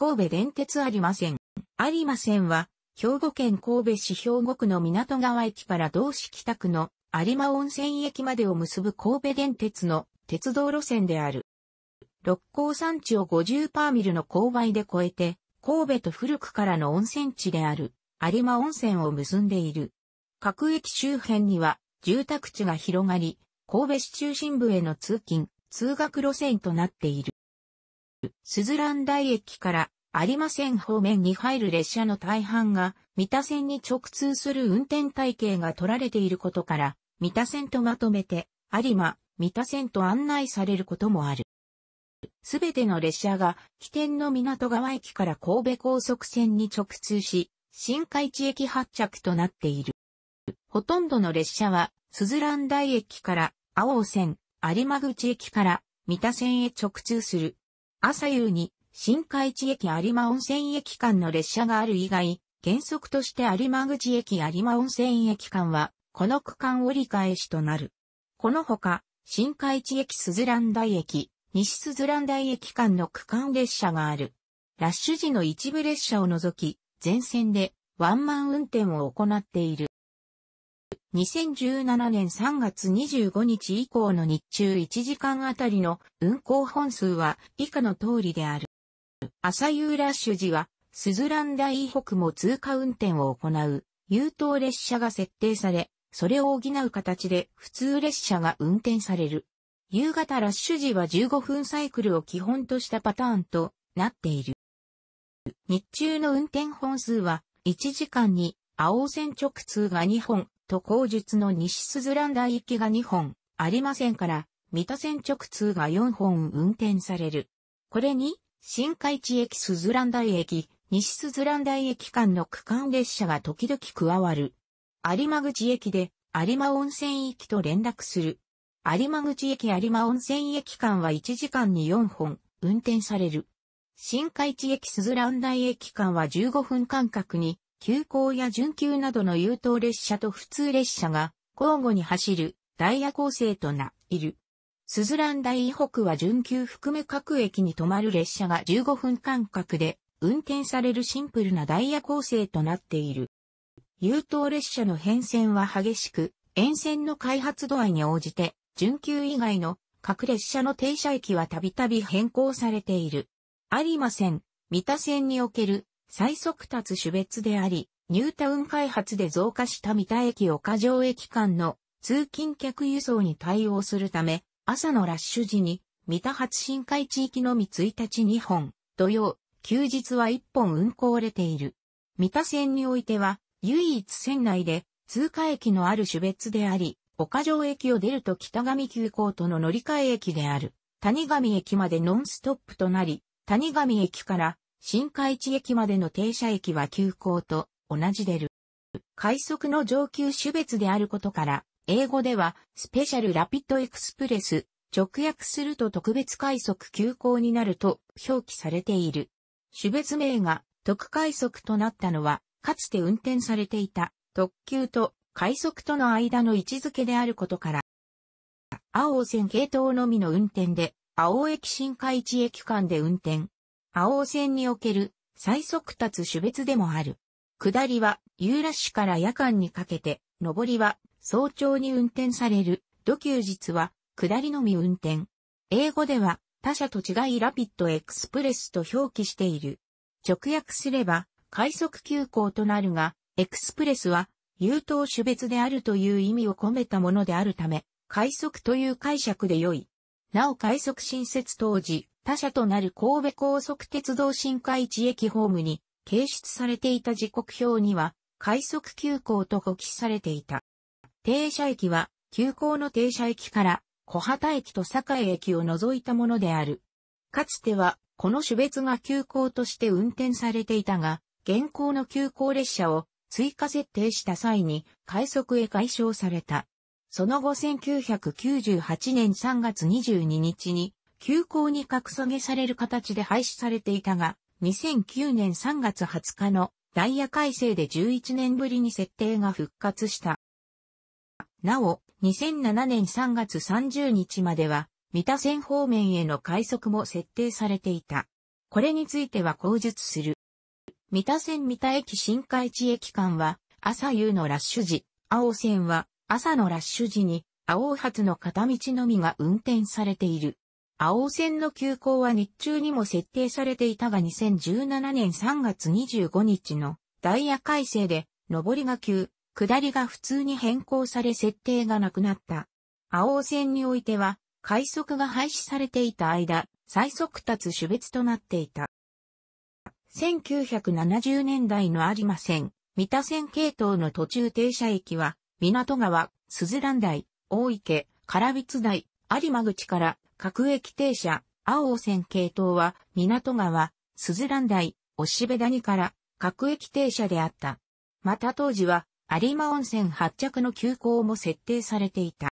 神戸電鉄有馬線。有馬線は、兵庫県神戸市兵庫区の港川駅から同市北区の有馬温泉駅までを結ぶ神戸電鉄の鉄道路線である。六甲山地を50パーミルの勾配で越えて、神戸と古くからの温泉地である有馬温泉を結んでいる。各駅周辺には住宅地が広がり、神戸市中心部への通勤、通学路線となっている。スズラン台駅から有馬線方面に入る列車の大半が、三田線に直通する運転体系が取られていることから、三田線とまとめて、有馬、三田線と案内されることもある。すべての列車が起点の港川駅から神戸高速線に直通し、新海地駅発着となっている。ほとんどの列車は、スズラン台駅から、青尾線、有馬口駅から、三田線へ直通する朝夕に新海地駅有馬温泉駅間の列車がある以外、原則として有馬口駅有馬温泉駅間は、この区間折り返しとなる。このほか、新海地駅鈴蘭台駅、西鈴蘭台駅間の区間列車がある。ラッシュ時の一部列車を除き、全線でワンマン運転を行っている。2017年3月25日以降の日中1時間あたりの運行本数は以下の通りである。朝夕ラッシュ時は、スズランダイ北も通過運転を行う、優等列車が設定され、それを補う形で普通列車が運転される。夕方ラッシュ時は15分サイクルを基本としたパターンとなっている。日中の運転本数は1時間に青線直通が2本、と口述の西スズラン行きが2本ありませんから、三田線直通が4本運転される。これに、新海地駅スズラン駅、西スズラン駅間の区間列車が時々加わる。有馬口駅で有馬温泉駅と連絡する。有馬口駅有馬温泉駅間は1時間に4本運転される。新海地駅スズラン駅間は15分間隔に急行や準急などの優等列車と普通列車が交互に走るダイヤ構成とな、いる。スズラン大北は準急含め各駅に止まる列車が15分間隔で運転されるシンプルなダイヤ構成となっている。優等列車の変遷は激しく、沿線の開発度合いに応じて、準急以外の各列車の停車駅はたびたび変更されている。有馬線、三田線における最速達種別であり、ニュータウン開発で増加した三田駅岡城駅間の通勤客輸送に対応するため、朝のラッシュ時に三田発深海地域のみ1日2本、土曜、休日は1本運行れている。三田線においては、唯一線内で通過駅のある種別であり、岡城駅を出ると北上急行との乗り換え駅である。谷上駅までノンストップとなり、谷上駅から新海地駅までの停車駅は急行と同じでる。快速の上級種別であることから、英語ではスペシャルラピッドエクスプレス、直訳すると特別快速急行になると表記されている。種別名が特快速となったのは、かつて運転されていた特急と快速との間の位置づけであることから、青線系統のみの運転で、青駅新海地駅間で運転青尾線における最速達種別でもある。下りは夕ラッシュから夜間にかけて、上りは早朝に運転される、土休日は下りのみ運転。英語では他社と違いラピッドエクスプレスと表記している。直訳すれば快速急行となるが、エクスプレスは優等種別であるという意味を込めたものであるため、快速という解釈で良い。なお快速新設当時、他社となる神戸高速鉄道新海地駅ホームに掲出されていた時刻表には、快速急行と呼記されていた。停車駅は、急行の停車駅から、小畑駅と堺駅を除いたものである。かつては、この種別が急行として運転されていたが、現行の急行列車を追加設定した際に、快速へ解消された。その後1998年3月22日に、休校に格下げされる形で廃止されていたが、2009年3月20日のダイヤ改正で11年ぶりに設定が復活した。なお、2007年3月30日までは、三田線方面への快速も設定されていた。これについては口述する。三田線三田駅新海地駅間は、朝夕のラッシュ時、青線は朝のラッシュ時に、青発の片道のみが運転されている。青線の急行は日中にも設定されていたが2017年3月25日のダイヤ改正で、上りが急、下りが普通に変更され設定がなくなった。青線においては、快速が廃止されていた間、最速達種別となっていた。1970年代の有馬線、三田線系統の途中停車駅は、港川、鈴蘭台、大池、唐光台、有馬口から各駅停車、青尾線系統は、港川、鈴蘭台、押しべ谷から、各駅停車であった。また当時は、有馬温泉発着の急行も設定されていた。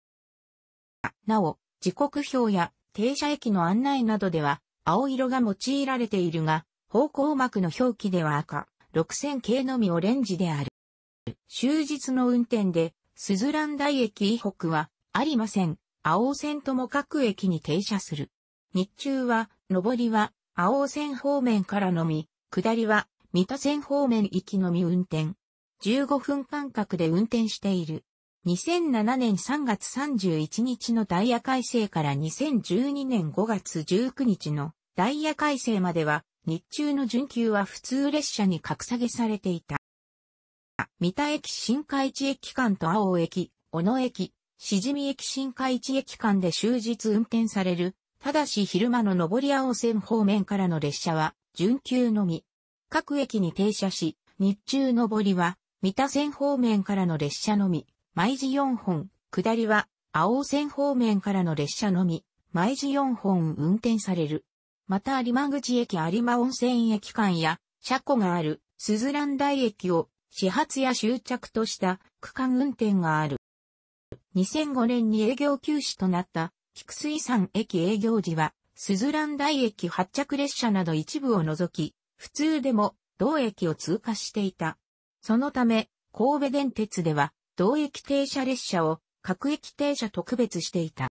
なお、時刻表や停車駅の案内などでは、青色が用いられているが、方向幕の表記では赤、6000系のみオレンジである。終日の運転で、鈴蘭台駅以北は、有馬線、青尾線とも各駅に停車する。日中は、上りは、青尾線方面からのみ、下りは、三田線方面行きのみ運転。15分間隔で運転している。2007年3月31日のダイヤ改正から2012年5月19日のダイヤ改正までは、日中の準急は普通列車に格下げされていた。三田駅新海地駅間と青尾駅、小野駅、しじみ駅新海地駅間で終日運転される、ただし昼間の上り青線方面からの列車は、準急のみ。各駅に停車し、日中上りは、三田線方面からの列車のみ、毎時4本、下りは、青線方面からの列車のみ、毎時4本運転される。また有馬口駅有馬温泉駅間や、車庫がある、鈴蘭台駅を、始発や終着とした区間運転がある。2005年に営業休止となった、菊水山駅営業時は、スズラン台駅発着列車など一部を除き、普通でも同駅を通過していた。そのため、神戸電鉄では、同駅停車列車を各駅停車特別していた。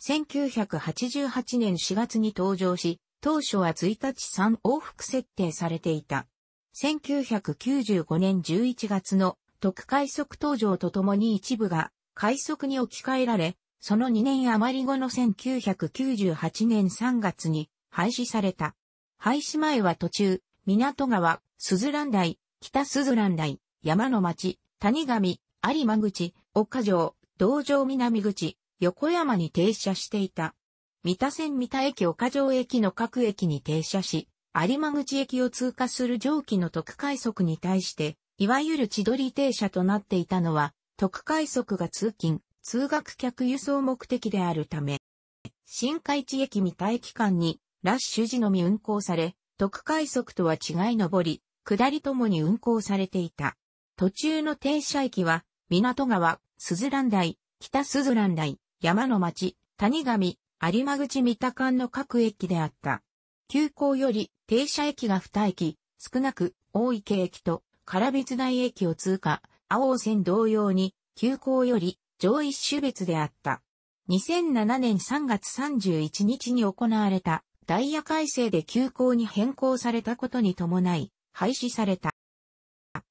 1988年4月に登場し、当初は1日3往復設定されていた。1995年11月の特快速登場とともに一部が快速に置き換えられ、その2年余り後の1998年3月に廃止された。廃止前は途中、港川、鈴蘭台、北鈴蘭台、山の町、谷上、有馬口、岡城、道場南口、横山に停車していた。三田線三田駅岡城駅の各駅に停車し、有馬口駅を通過する蒸気の特快速に対して、いわゆる千鳥停車となっていたのは、特快速が通勤、通学客輸送目的であるため、新海地駅未待駅間にラッシュ時のみ運行され、特快速とは違い上り、下りともに運行されていた。途中の停車駅は、港川、鈴蘭台、北鈴蘭台、山の町、谷上、有馬口三田間の各駅であった。急行より停車駅が2駅、少なく大池駅と唐別台駅を通過、青尾線同様に休校より上位種別であった。2007年3月31日に行われたダイヤ改正で休校に変更されたことに伴い廃止された。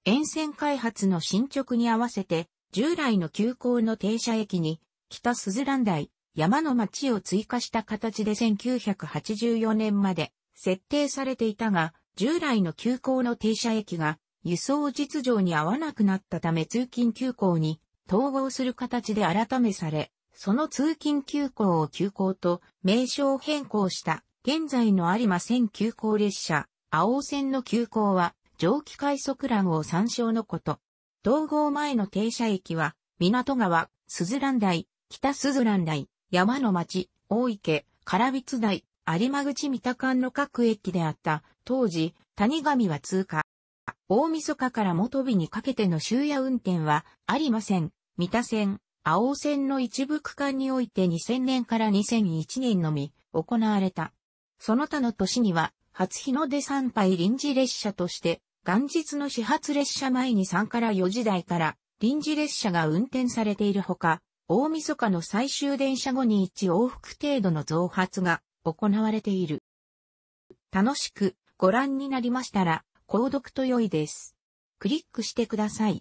沿線開発の進捗に合わせて従来の休校の停車駅に北鈴蘭台山の町を追加した形で1984年まで設定されていたが従来の休校の停車駅が輸送実情に合わなくなったため通勤休校に統合する形で改めされ、その通勤急行を急行と名称変更した現在の有馬線急行列車、青線の急行は蒸気快速欄を参照のこと。統合前の停車駅は港川、鈴蘭台、北鈴蘭台、山の町、大池、唐光台、有馬口三田間の各駅であった当時谷上は通過。大晦日から元日にかけての終夜運転はありません。三田線、青尾線の一部区間において2000年から2001年のみ行われた。その他の年には、初日の出参拝臨時列車として、元日の始発列車前に3から4時台から臨時列車が運転されているほか、大晦日の最終電車後に1往復程度の増発が行われている。楽しくご覧になりましたら、購読と良いです。クリックしてください。